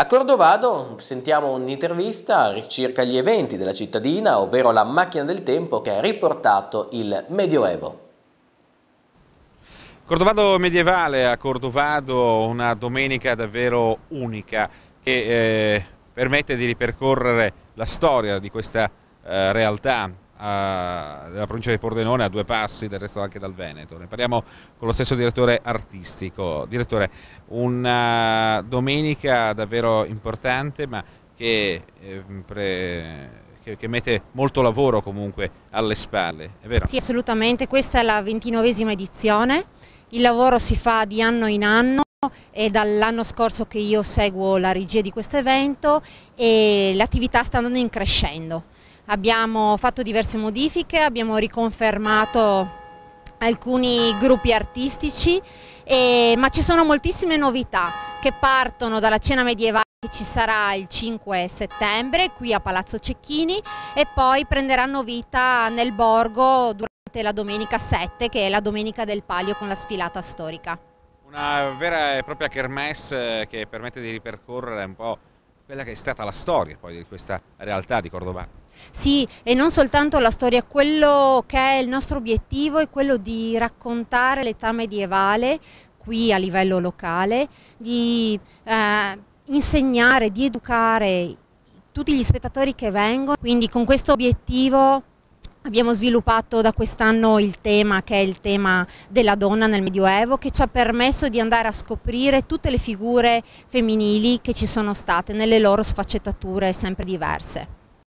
A Cordovado sentiamo un'intervista circa gli eventi della cittadina, ovvero la macchina del tempo che ha riportato il Medioevo. Cordovado medievale a Cordovado, una domenica davvero unica che eh, permette di ripercorrere la storia di questa eh, realtà a, della provincia di Pordenone a due passi del resto anche dal Veneto. Ne parliamo con lo stesso direttore artistico. Direttore, una domenica davvero importante ma che, ehm, pre, che, che mette molto lavoro comunque alle spalle, è vero? Sì, assolutamente, questa è la ventinovesima edizione, il lavoro si fa di anno in anno è dall'anno scorso che io seguo la regia di questo evento e l'attività sta andando in crescendo abbiamo fatto diverse modifiche, abbiamo riconfermato alcuni gruppi artistici, eh, ma ci sono moltissime novità che partono dalla cena medievale che ci sarà il 5 settembre qui a Palazzo Cecchini e poi prenderanno vita nel borgo durante la domenica 7 che è la domenica del palio con la sfilata storica. Una vera e propria kermesse che permette di ripercorrere un po' quella che è stata la storia poi di questa realtà di Cordobà. Sì, e non soltanto la storia, quello che è il nostro obiettivo è quello di raccontare l'età medievale qui a livello locale, di eh, insegnare, di educare tutti gli spettatori che vengono, quindi con questo obiettivo Abbiamo sviluppato da quest'anno il tema che è il tema della donna nel Medioevo che ci ha permesso di andare a scoprire tutte le figure femminili che ci sono state nelle loro sfaccettature sempre diverse.